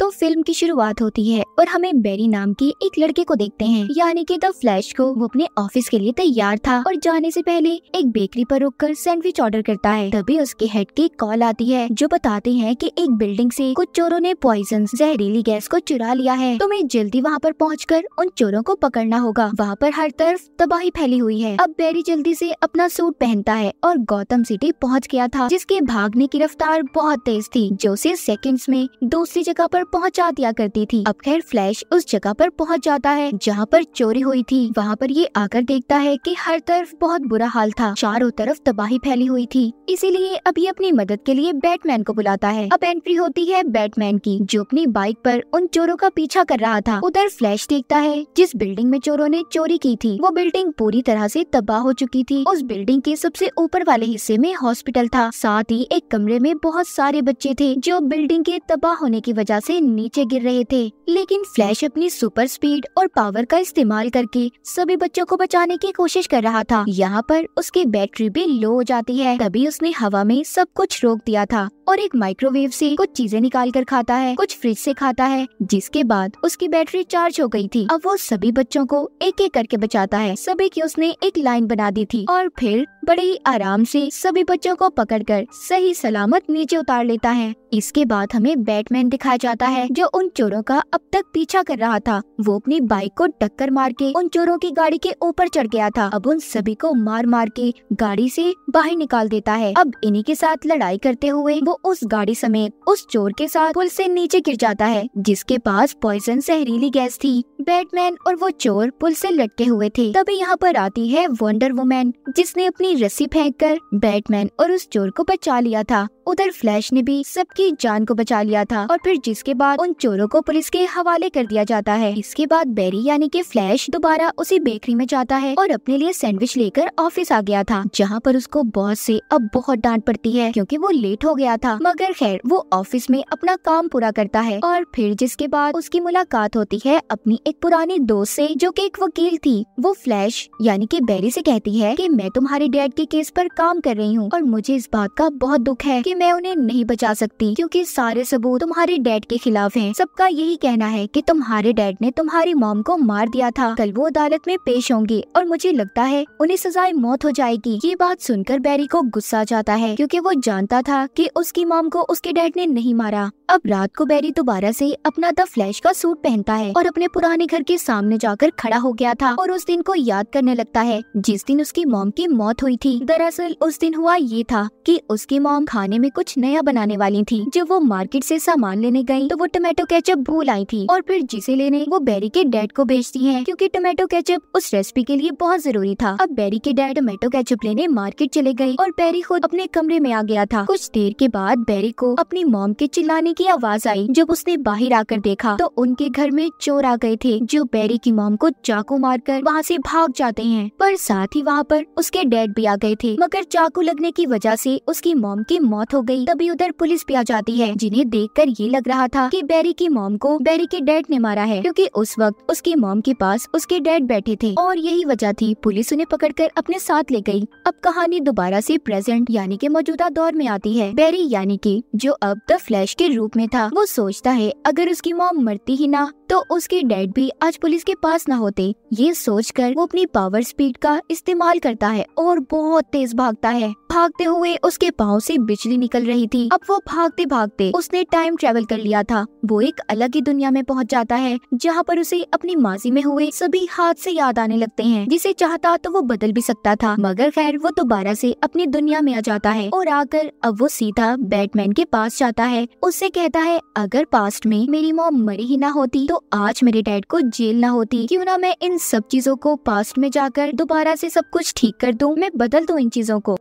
तो फिल्म की शुरुआत होती है और हमें बेरी नाम के एक लड़के को देखते हैं यानी कि द फ्लैश को वो अपने ऑफिस के लिए तैयार था और जाने से पहले एक बेकरी पर रुककर सैंडविच ऑर्डर करता है तभी उसके हेड की कॉल आती है जो बताते हैं कि एक बिल्डिंग से कुछ चोरों ने पॉइजन जहरीली गैस को चुरा लिया है तुम्हें जल्दी वहाँ पर पहुँच कर उन चोरों को पकड़ना होगा वहाँ पर हर तरफ तबाही फैली हुई है अब बेरी जल्दी से अपना सूट पहनता है और गौतम सिटी पहुँच गया था जिसके भागने की रफ्तार बहुत तेज थी जो उसे सेकेंड में दूसरी जगह पर पर पहुंचा दिया करती थी अब खैर फ्लैश उस जगह पर पहुंच जाता है जहां पर चोरी हुई थी वहां पर ये आकर देखता है कि हर तरफ बहुत बुरा हाल था चारों तरफ तबाही फैली हुई थी इसीलिए अभी अपनी मदद के लिए बैटमैन को बुलाता है अब एंट्री होती है बैटमैन की जो अपनी बाइक पर उन चोरों का पीछा कर रहा था उधर फ्लैश देखता है जिस बिल्डिंग में चोरों ने चोरी की थी वो बिल्डिंग पूरी तरह से तबाह हो चुकी थी उस बिल्डिंग के सबसे ऊपर वाले हिस्से में हॉस्पिटल था साथ ही एक कमरे में बहुत सारे बच्चे थे जो बिल्डिंग के तबाह होने की वजह से से नीचे गिर रहे थे लेकिन फ्लैश अपनी सुपर स्पीड और पावर का इस्तेमाल करके सभी बच्चों को बचाने की कोशिश कर रहा था यहाँ पर उसकी बैटरी भी लो हो जाती है तभी उसने हवा में सब कुछ रोक दिया था और एक माइक्रोवेव से कुछ चीजें निकाल कर खाता है कुछ फ्रिज से खाता है जिसके बाद उसकी बैटरी चार्ज हो गई थी अब वो सभी बच्चों को एक एक करके बचाता है सभी की उसने एक लाइन बना दी थी और फिर बड़े ही आराम से सभी बच्चों को पकड़कर सही सलामत नीचे उतार लेता है इसके बाद हमें बैटमैन दिखाया जाता है जो उन चोरों का अब तक पीछा कर रहा था वो अपनी बाइक को टक्कर मार के उन चोरों की गाड़ी के ऊपर चढ़ गया था अब उन सभी को मार मार के गाड़ी से बाहर निकाल देता है अब इन्हीं के साथ लड़ाई करते हुए वो उस गाड़ी समेत उस चोर के साथ पुल से नीचे गिर जाता है जिसके पास पॉइजन जहरीली गैस थी बैटमैन और वो चोर पुल से लटके हुए थे तभी यहाँ पर आती है वंडर वुमेन जिसने अपनी रस्सी फेंक कर बैटमैन और उस चोर को बचा लिया था उधर फ्लैश ने भी सबकी जान को बचा लिया था और फिर जिसके बाद उन चोरों को पुलिस के हवाले कर दिया जाता है इसके बाद बेरी यानी कि फ्लैश दोबारा उसी बेकरी में जाता है और अपने लिए सैंडविच लेकर ऑफिस आ गया था जहाँ पर उसको बॉस से अब बहुत डांट पड़ती है क्योंकि वो लेट हो गया था मगर खैर वो ऑफिस में अपना काम पूरा करता है और फिर जिसके बाद उसकी मुलाकात होती है अपनी एक पुरानी दोस्त से जो की एक वकील थी वो फ्लैश यानी की बेरी से कहती है की मैं तुम्हारे डैड के केस पर काम कर रही हूँ और मुझे इस बात का बहुत दुख है कि कि मैं उन्हें नहीं बचा सकती क्योंकि सारे सबूत तुम्हारे डैड के खिलाफ हैं सबका यही कहना है कि तुम्हारे डैड ने तुम्हारी मॉम को मार दिया था कल वो अदालत में पेश होंगी और मुझे लगता है उन्हें सजाए मौत हो जाएगी ये बात सुनकर बैरी को गुस्सा जाता है क्योंकि वो जानता था कि उसकी मॉम को उसके डैड ने नहीं मारा अब रात को बैरी दोबारा से अपना द फ्लैश का सूट पहनता है और अपने पुराने घर के सामने जाकर खड़ा हो गया था और उस दिन को याद करने लगता है जिस दिन उसकी मॉम की मौत हुई थी दरअसल उस दिन हुआ ये था कि उसकी मॉम खाने में में कुछ नया बनाने वाली थी जब वो मार्केट से सामान लेने गई तो वो टोमेटो केचप भूल आई थी और फिर जिसे लेने वो बेरी के डैड को भेजती है क्यूँकी टोमेटो केचप उस रेसिपी के लिए बहुत जरूरी था अब बेरी के डैड टोमेटो केचप लेने मार्केट चले गए और बेरी खुद अपने कमरे में आ गया था कुछ देर के बाद बेरी को अपनी मोम के चिल्लाने की आवाज आई जब उसने बाहर आकर देखा तो उनके घर में चोर आ गए थे जो बेरी की मोम को चाकू मार कर वहाँ से भाग जाते हैं पर साथ ही वहाँ पर उसके डैड भी आ गए थे मगर चाकू लगने की वजह से उसकी मोम की मौत हो गई तभी उधर पुलिस भी आ जाती है जिन्हें देखकर ये लग रहा था कि बैरी की मॉम को बैरी के डैड ने मारा है क्योंकि उस वक्त उसकी मॉम के पास उसके डैड बैठे थे और यही वजह थी पुलिस उन्हें पकड़कर अपने साथ ले गई अब कहानी दोबारा से प्रेजेंट यानी कि मौजूदा दौर में आती है बैरी यानी कि जो अब द फ्लैश के रूप में था वो सोचता है अगर उसकी मॉम मरती ही ना तो उसके डैड भी आज पुलिस के पास न होते ये सोचकर वो अपनी पावर स्पीड का इस्तेमाल करता है और बहुत तेज भागता है भागते हुए उसके पाँव से बिजली निकल रही थी अब वो भागते भागते उसने टाइम ट्रेवल कर लिया था वो एक अलग ही दुनिया में पहुंच जाता है जहाँ पर उसे अपनी माजी में हुए सभी हाथ से याद आने लगते हैं जिसे चाहता तो वो बदल भी सकता था मगर खैर वो दोबारा से अपनी दुनिया में आ जाता है और आकर अब वो सीधा बैटमैन के पास जाता है उससे कहता है अगर पास्ट में मेरी मॉम मरी ही ना होती तो तो आज मेरे डैड को जेल ना होती क्यों ना मैं इन सब चीजों को पास्ट में जाकर दोबारा से सब कुछ ठीक कर दूं मैं बदल दूं इन चीजों को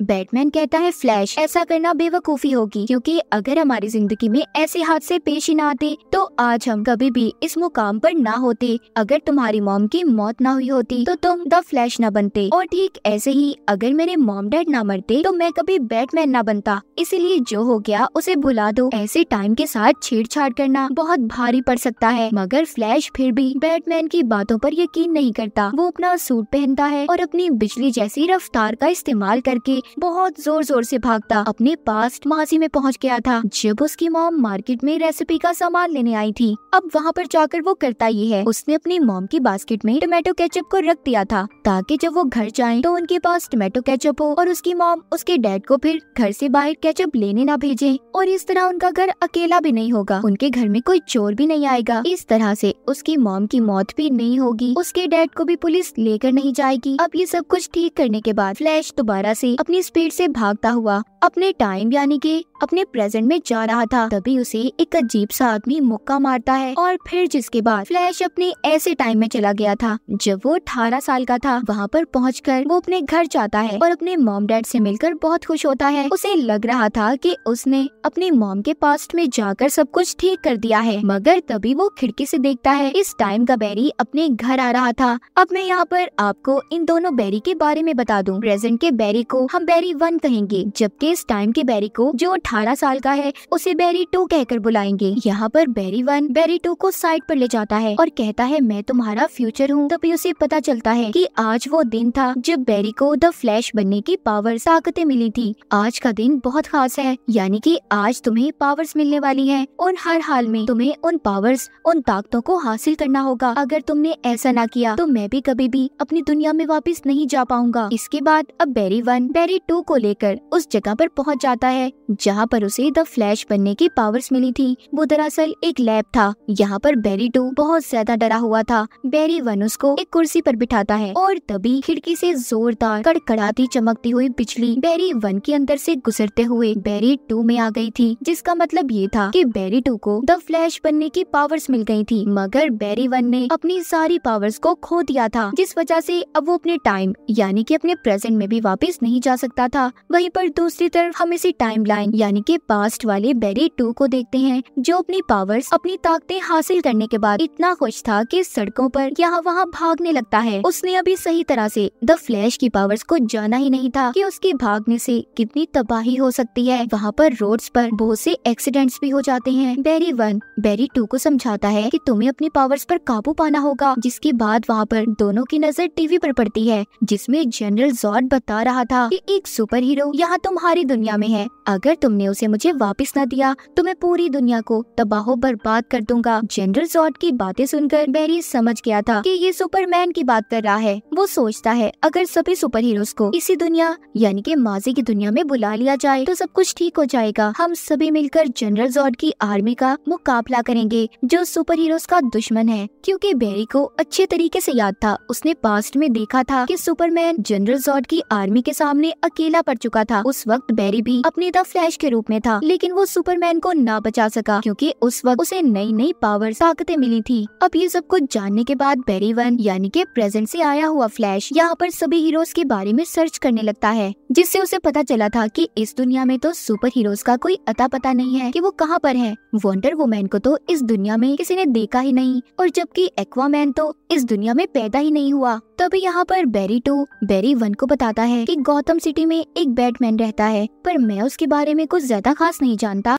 बैटमैन कहता है फ्लैश ऐसा करना बेवकूफी होगी क्योंकि अगर हमारी जिंदगी में ऐसे हादसे पेश ही ना आते तो आज हम कभी भी इस मुकाम पर ना होते अगर तुम्हारी मॉम की मौत ना हुई होती तो तुम द फ्लैश ना बनते और ठीक ऐसे ही अगर मेरे मॉम डैड ना मरते तो मैं कभी बैटमैन ना बनता इसीलिए जो हो गया उसे भुला दो ऐसे टाइम के साथ छेड़छाड़ करना बहुत भारी पड़ सकता है मगर फ्लैश फिर भी बैटमैन की बातों पर यकीन नहीं करता वो अपना सूट पहनता है और अपनी बिजली जैसी रफ्तार का इस्तेमाल करके बहुत जोर जोर से भागता अपने पास्ट माजी में पहुंच गया था जब उसकी मॉम मार्केट में रेसिपी का सामान लेने आई थी अब वहाँ पर जाकर वो करता ये है उसने अपनी मॉम की बास्केट में टोमेटो केचप को रख दिया था ताकि जब वो घर जाए तो उनके पास टोमेटो केचप हो और उसकी मॉम उसके डैड को फिर घर ऐसी बाहर कैचअप लेने न भेजे और इस तरह उनका घर अकेला भी नहीं होगा उनके घर में कोई चोर भी नहीं आएगा इस तरह ऐसी उसकी मॉम की मौत भी नहीं होगी उसके डैड को भी पुलिस लेकर नहीं जाएगी अब ये सब कुछ ठीक करने के बाद फ्लैश दोबारा से अपनी स्पीड से भागता हुआ अपने टाइम यानी कि अपने प्रेजेंट में जा रहा था तभी उसे एक अजीब सा आदमी मुक्का मारता है और फिर जिसके बाद फ्लैश अपने ऐसे टाइम में चला गया था जब वो अठारह साल का था वहाँ पर पहुँच वो अपने घर जाता है और अपने मॉम डैड से मिलकर बहुत खुश होता है उसे लग रहा था कि उसने अपने मॉम के पास्ट में जाकर सब कुछ ठीक कर दिया है मगर तभी वो खिड़की से देखता है इस टाइम का बैरी अपने घर आ रहा था अब मैं यहाँ पर आपको इन दोनों बैरी के बारे में बता दूँ प्रेजेंट के बैरी को हम हम बैरी वन कहेंगे जबकि इस टाइम के बैरी को जो अठारह साल का है उसे बैरी टू कहकर बुलाएंगे यहाँ पर बैरी वन बैरी टू को साइड पर ले जाता है और कहता है मैं तुम्हारा फ्यूचर हूँ तभी उसे पता चलता है कि आज वो दिन था जब बैरी को द फ्लैश बनने की पावर ताकतें मिली थी आज का दिन बहुत खास है यानी की आज तुम्हें पावर्स मिलने वाली है और हर हाल में तुम्हें उन पावर्स उन ताकतों को हासिल करना होगा अगर तुमने ऐसा ना किया तो मैं भी कभी भी अपनी दुनिया में वापस नहीं जा पाऊंगा इसके बाद अब बैरी वन बैरी शिकारी टू को लेकर उस जगह पर पहुंच जाता है जहां पर उसे द फ्लैश बनने की पावर्स मिली थी वो दरअसल एक लैब था यहाँ पर बैरी टू बहुत ज्यादा डरा हुआ था बैरी वन उसको एक कुर्सी पर बिठाता है और तभी खिड़की से जोरदार कड़कड़ाती चमकती हुई बिजली बैरी वन के अंदर से गुजरते हुए बैरी टू में आ गई थी जिसका मतलब ये था कि बैरी टू को द फ्लैश बनने की पावर्स मिल गई थी मगर बैरी वन ने अपनी सारी पावर्स को खो दिया था जिस वजह से अब वो अपने टाइम यानी कि अपने प्रेजेंट में भी वापस नहीं जा सकता था वहीं पर दूसरी तरफ हम इसी टाइमलाइन यानी कि पास्ट वाले बेरी टू को देखते हैं जो अपनी पावर्स अपनी ताकतें हासिल करने के बाद इतना खुश था कि सड़कों पर यहाँ वहाँ भागने लगता है उसने अभी सही तरह से द फ्लैश की पावर्स को जाना ही नहीं था कि उसके भागने से कितनी तबाही हो सकती है वहाँ पर रोड्स पर बहुत से एक्सीडेंट्स भी हो जाते हैं बेरी वन बेरी टू को समझाता है कि तुम्हें अपनी पावर्स पर काबू पाना होगा जिसके बाद वहाँ पर दोनों की नजर टीवी पर पड़ती है जिसमे जनरल जॉर्ड बता रहा था कि एक सुपर हीरो यहाँ तुम्हारी दुनिया में है अगर तुमने उसे मुझे वापस न दिया तो मैं पूरी दुनिया को तबाह बर्बाद कर दूंगा जनरल जॉर्ड की बातें सुनकर बैरी समझ गया था कि ये सुपरमैन की बात कर रहा है वो सोचता है अगर सभी सुपर हीरोज को इसी दुनिया यानी कि माजी की दुनिया में बुला लिया जाए तो सब कुछ ठीक हो जाएगा हम सभी मिलकर जनरल जॉर्ड की आर्मी का मुकाबला करेंगे जो सुपर हीरोज का दुश्मन है क्यूँकी बैरी को अच्छे तरीके ऐसी याद था उसने पास्ट में देखा था की सुपरमैन जनरल जॉर्ड की आर्मी के सामने अकेला पड़ चुका था उस वक्त बैरी भी अपने द फ्लैश के रूप में था लेकिन वो सुपरमैन को ना बचा सका क्योंकि उस वक्त उसे नई नई पावर ताकतें मिली थी अब ये सब कुछ जानने के बाद बैरी वन यानी के प्रेजेंट से आया हुआ फ्लैश यहाँ पर सभी हीरोज के बारे में सर्च करने लगता है जिससे उसे पता चला था की इस दुनिया में तो सुपर हीरोज का कोई अता पता नहीं है की वो कहाँ पर है वंडर वोमैन को तो इस दुनिया में किसी ने देखा ही नहीं और जबकि एक्वामैन तो इस दुनिया में पैदा ही नहीं हुआ तभी यहाँ पर बेरी टू बेरी वन को बताता है कि गौतम सिटी में एक बैटमैन रहता है पर मैं उसके बारे में कुछ ज्यादा खास नहीं जानता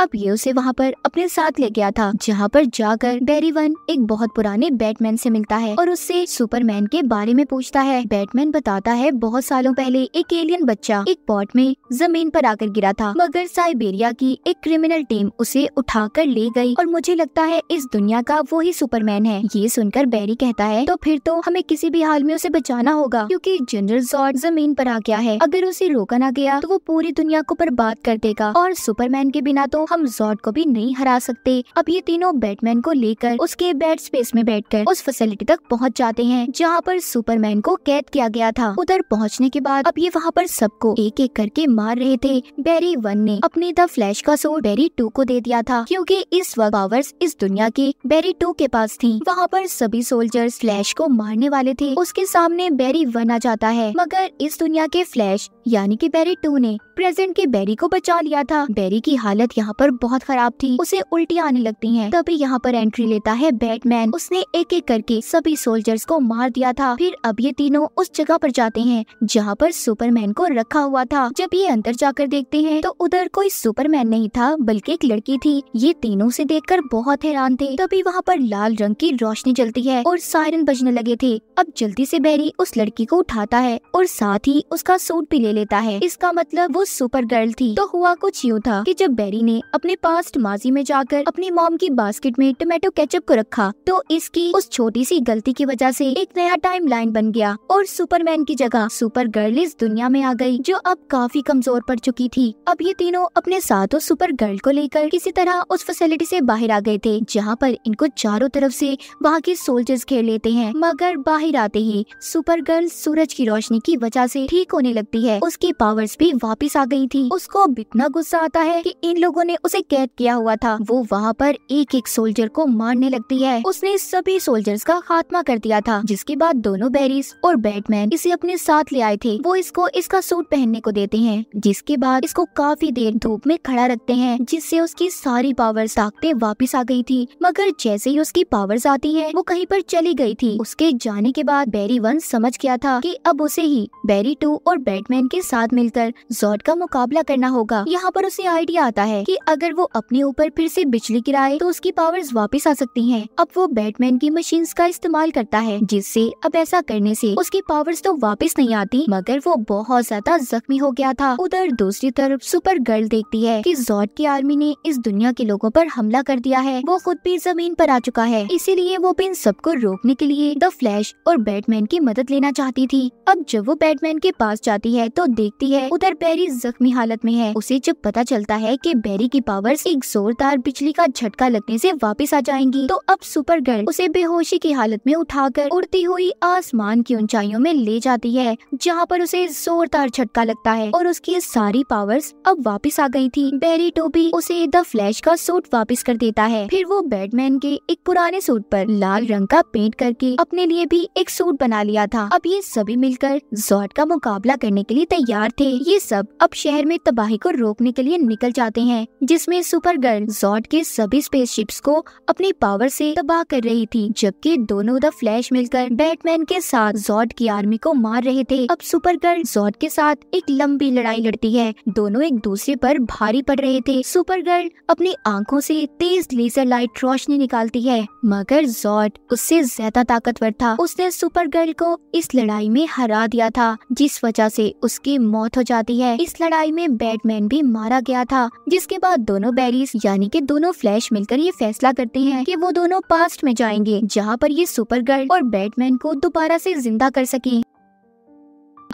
अब ये उसे वहाँ पर अपने साथ ले गया था जहाँ पर जाकर वन एक बहुत पुराने बैटमैन से मिलता है और उससे सुपरमैन के बारे में पूछता है बैटमैन बताता है बहुत सालों पहले एक एलियन बच्चा एक पॉट में जमीन पर आकर गिरा था मगर साइबेरिया की एक क्रिमिनल टीम उसे उठा कर ले गई और मुझे लगता है इस दुनिया का वो ही सुपरमैन है ये सुनकर बैरी कहता है तो फिर तो हमें किसी भी हाल में उसे बचाना होगा क्योंकि जनरल जॉर्ड जमीन पर आ गया है अगर उसे रोका ना गया तो वो पूरी दुनिया को बर्बाद कर देगा और सुपरमैन के बिना तो तो हम जॉर्ड को भी नहीं हरा सकते अब ये तीनों बैटमैन को लेकर उसके बैट स्पेस में बैठकर उस फैसिलिटी तक पहुंच जाते हैं जहां पर सुपरमैन को कैद किया गया था उधर पहुंचने के बाद अब ये वहां पर सबको एक एक करके मार रहे थे बैरी वन ने अपने द फ्लैश का सोट बैरी टू को दे दिया था क्योंकि इस वक्त पावर्स इस दुनिया के बैरी टू के पास थी वहाँ पर सभी सोल्जर्स फ्लैश को मारने वाले थे उसके सामने बैरी वन आ जाता है मगर इस दुनिया के फ्लैश यानी की बैरी टू ने प्रेजेंट के बैरी को बचा लिया था बैरी की हालत यहाँ यहाँ पर बहुत खराब थी उसे उल्टी आने लगती है तभी यहाँ पर एंट्री लेता है बैटमैन उसने एक एक करके सभी सोल्जर्स को मार दिया था फिर अब ये तीनों उस जगह पर जाते हैं जहाँ पर सुपरमैन को रखा हुआ था जब ये अंदर जाकर देखते हैं तो उधर कोई सुपरमैन नहीं था बल्कि एक लड़की थी ये तीनों से देखकर बहुत हैरान थे तभी वहाँ पर लाल रंग की रोशनी जलती है और सायरन बजने लगे थे अब जल्दी से बैरी उस लड़की को उठाता है और साथ ही उसका सूट भी ले लेता है इसका मतलब वो सुपर गर्ल थी तो हुआ कुछ यूँ था कि जब बैरी ने अपने पास्ट माजी में जाकर अपनी मॉम की बास्केट में टोमेटो केचप को रखा तो इसकी उस छोटी सी गलती की वजह से एक नया टाइम लाइन बन गया और सुपरमैन की जगह सुपर गर्ल इस दुनिया में आ गई जो अब काफी कमजोर पड़ चुकी थी अब ये तीनों अपने साथ और सुपर गर्ल को लेकर किसी तरह उस फैसिलिटी ऐसी बाहर आ गए थे जहाँ पर इनको चारों तरफ ऐसी वहाँ के सोल्जर्स घेर लेते हैं मगर बाहर आते ही सुपर गर्ल सूरज की रोशनी की वजह ऐसी ठीक होने लगती है उसकी पावर्स भी वापिस आ गई थी उसको अब इतना गुस्सा आता है की इन लोगों ने उसे कैद किया हुआ था वो वहाँ पर एक एक सोल्जर को मारने लगती है उसने सभी सोल्जर्स का खात्मा कर दिया था जिसके बाद दोनों बैरिस और बैटमैन इसे अपने साथ ले आए थे वो इसको इसका सूट पहनने को देते हैं जिसके बाद इसको काफी देर धूप में खड़ा रखते हैं जिससे उसकी सारी पावर्स ताकते वापस आ गई थी मगर जैसे ही उसकी पावर्स आती है वो कहीं पर चली गई थी उसके जाने के बाद बैरी वन समझ गया था कि अब उसे ही बैरी टू और बैटमैन के साथ मिलकर जॉर्ड का मुकाबला करना होगा यहाँ पर उसे आइडिया आता है कि अगर वो अपने ऊपर फिर से बिजली गिराए तो उसकी पावर्स वापस आ सकती हैं। अब वो बैटमैन की मशीन का इस्तेमाल करता है जिससे अब ऐसा करने से उसकी पावर्स तो वापस नहीं आती मगर वो बहुत ज्यादा जख्मी हो गया था उधर दूसरी तरफ सुपर गर्ल देखती है कि जॉर्ड की आर्मी ने इस दुनिया के लोगों पर हमला कर दिया है वो खुद भी जमीन पर आ चुका है इसीलिए वो इन सबको रोकने के लिए द फ्लैश और बैटमैन की मदद लेना चाहती थी अब जब वो बैटमैन के पास जाती है तो देखती है उधर बैरी जख्मी हालत में है उसे जब पता चलता है की बैरी बिजली की पावर्स एक जोरदार बिजली का झटका लगने से वापस आ जाएंगी तो अब सुपर गर्ल उसे बेहोशी की हालत में उठाकर उड़ती हुई आसमान की ऊंचाइयों में ले जाती है जहाँ पर उसे जोरदार झटका लगता है और उसकी सारी पावर्स अब वापस आ गई थी बेरी टोपी उसे द फ्लैश का सूट वापस कर देता है फिर वो बैटमैन के एक पुराने सूट पर लाल रंग का पेंट करके अपने लिए भी एक सूट बना लिया था अब ये सभी मिलकर जॉट का मुकाबला करने के लिए तैयार थे ये सब अब शहर में तबाही को रोकने के लिए निकल जाते हैं जिसमें सुपर गर्ल जॉड के सभी स्पेसशिप्स को अपनी पावर से तबाह कर रही थी जबकि दोनों द फ्लैश मिलकर बैटमैन के साथ जॉट की आर्मी को मार रहे थे अब सुपर गर्ल जॉट के साथ एक लंबी लड़ाई लड़ती है दोनों एक दूसरे पर भारी पड़ रहे थे सुपर गर्ल अपनी आंखों से तेज लेजर लाइट रोशनी निकालती है मगर जॉट उससे ज्यादा ताकतवर था उसने सुपर गर्ल को इस लड़ाई में हरा दिया था जिस वजह से उसकी मौत हो जाती है इस लड़ाई में बैटमैन भी मारा गया था जिसके बाद बाद दोनों बैरीज यानी कि दोनों फ्लैश मिलकर ये फैसला करते हैं कि वो दोनों पास्ट में जाएंगे जहाँ पर ये सुपर गर्ल और बैटमैन को दोबारा से जिंदा कर सके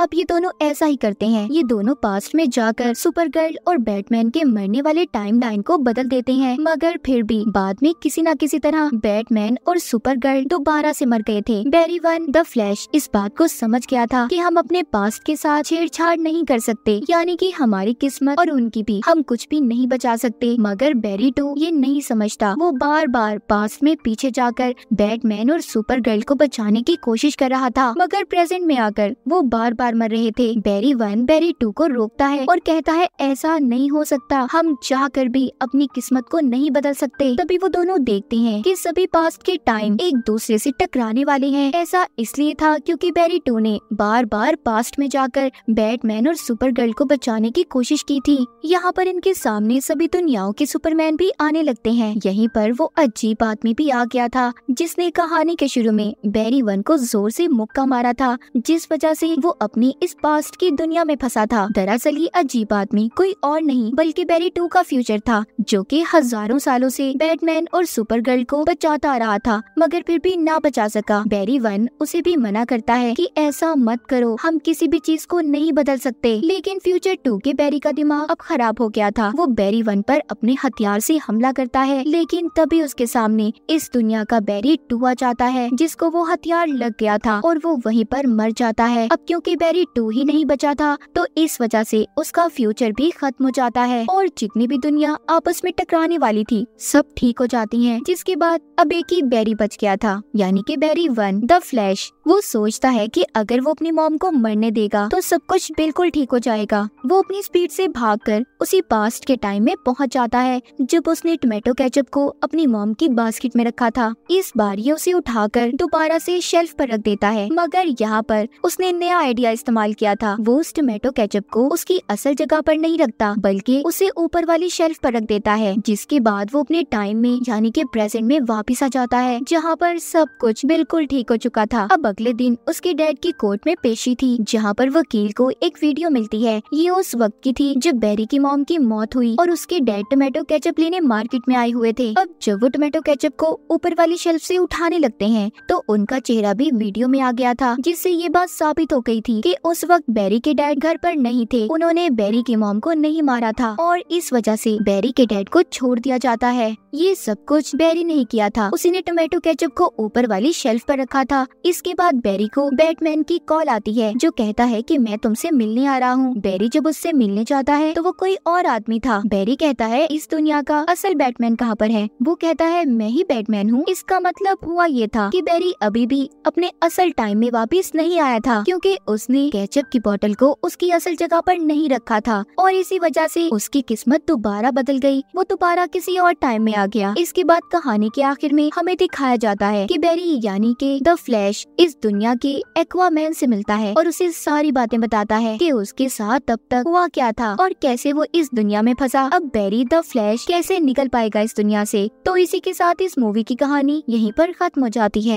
अब ये दोनों ऐसा ही करते हैं ये दोनों पास्ट में जाकर सुपर गर्ल और बैटमैन के मरने वाले टाइमलाइन को बदल देते हैं मगर फिर भी बाद में किसी न किसी तरह बैटमैन और सुपर गर्ल दोबारा से मर गए थे बैरी वन द फ्लैश इस बात को समझ गया था कि हम अपने पास्ट के साथ छेड़छाड़ नहीं कर सकते यानी कि हमारी किस्मत और उनकी भी हम कुछ भी नहीं बचा सकते मगर बैरी टू ये नहीं समझता वो बार बार पास्ट में पीछे जाकर बैटमैन और सुपर गर्ल को बचाने की कोशिश कर रहा था मगर प्रेजेंट में आकर वो बार बार मर रहे थे बैरी वन बैरी टू को रोकता है और कहता है ऐसा नहीं हो सकता हम चाह कर भी अपनी किस्मत को नहीं बदल सकते तभी वो दोनों देखते हैं कि सभी पास्ट के टाइम एक दूसरे से टकराने वाले हैं ऐसा इसलिए था क्योंकि बैरी टू ने बार बार पास्ट में जाकर बैटमैन और सुपर गर्ल को बचाने की कोशिश की थी यहाँ पर इनके सामने सभी दुनियाओं के सुपरमैन भी आने लगते हैं यहीं पर वो अजीब आदमी भी आ गया था जिसने कहानी के शुरू में बैरी वन को जोर से मुक्का मारा था जिस वजह से वो अब अपने इस पास्ट की दुनिया में फंसा था दरअसल ये अजीब आदमी कोई और नहीं बल्कि बैरी टू का फ्यूचर था जो कि हजारों सालों से बैटमैन और सुपर गर्ल को बचाता रहा था मगर फिर भी ना बचा सका बैरी वन उसे भी मना करता है कि ऐसा मत करो हम किसी भी चीज को नहीं बदल सकते लेकिन फ्यूचर टू के बैरी का दिमाग अब खराब हो गया था वो बैरी वन पर अपने हथियार से हमला करता है लेकिन तभी उसके सामने इस दुनिया का बैरी टू आ जाता है जिसको वो हथियार लग गया था और वो वहीं पर मर जाता है अब क्योंकि पेरी टू ही नहीं बचा था तो इस वजह से उसका फ्यूचर भी खत्म हो जाता है और जितनी भी दुनिया आपस में टकराने वाली थी सब ठीक हो जाती है जिसके बाद अब एक ही बैरी बच गया था यानी कि बैरी वन द फ्लैश वो सोचता है कि अगर वो अपनी मॉम को मरने देगा तो सब कुछ बिल्कुल ठीक हो जाएगा वो अपनी स्पीड से भागकर उसी पास्ट के टाइम में पहुंच जाता है जब उसने टोमेटो केचप को अपनी मॉम की बास्केट में रखा था इस बार ये उसे उठाकर दोबारा से शेल्फ पर रख देता है मगर यहाँ पर उसने नया आइडिया इस्तेमाल किया था वो उस टोमेटो केचप को उसकी असल जगह पर नहीं रखता बल्कि उसे ऊपर वाली शेल्फ पर रख देता है जिसके बाद वो अपने टाइम में यानी के प्रेजेंट में वापिस आ जाता है जहाँ पर सब कुछ बिल्कुल ठीक हो चुका था अब अगले दिन उसके डैड की कोर्ट में पेशी थी जहाँ पर वकील को एक वीडियो मिलती है ये उस वक्त की थी जब बैरी की मॉम की मौत हुई और उसके डैड टोमेटो कैचअप लेने मार्केट में आए हुए थे अब जब वो टोमेटो कैचअप को ऊपर वाली शेल्फ से उठाने लगते हैं तो उनका चेहरा भी वीडियो में आ गया था जिससे ये बात साबित हो गई थी कि उस वक्त बैरी के डैड घर पर नहीं थे उन्होंने बैरी की मॉम को नहीं मारा था और इस वजह से बैरी के डैड को छोड़ दिया जाता है ये सब कुछ बैरी ने ही किया था उसी ने टोमेटो केचप को ऊपर वाली शेल्फ पर रखा था इसके बाद बाद बैरी को बैटमैन की कॉल आती है जो कहता है कि मैं तुमसे मिलने आ रहा हूँ बैरी जब उससे मिलने जाता है तो वो कोई और आदमी था बैरी कहता है इस दुनिया का असल बैटमैन कहाँ पर है वो कहता है मैं ही बैटमैन हूँ इसका मतलब हुआ ये था कि बैरी अभी भी अपने असल टाइम में वापिस नहीं आया था क्योंकि उसने कैचअप की बोतल को उसकी असल जगह पर नहीं रखा था और इसी वजह से उसकी किस्मत दोबारा बदल गई वो दोबारा किसी और टाइम में आ गया इसके बाद कहानी के आखिर में हमें दिखाया जाता है कि बैरी यानी के द फ्लैश इस इस दुनिया के एक्वामैन से मिलता है और उसे सारी बातें बताता है कि उसके साथ तब तक हुआ क्या था और कैसे वो इस दुनिया में फंसा अब बैरी द फ्लैश कैसे निकल पाएगा इस दुनिया से तो इसी के साथ इस मूवी की कहानी यहीं पर खत्म हो जाती है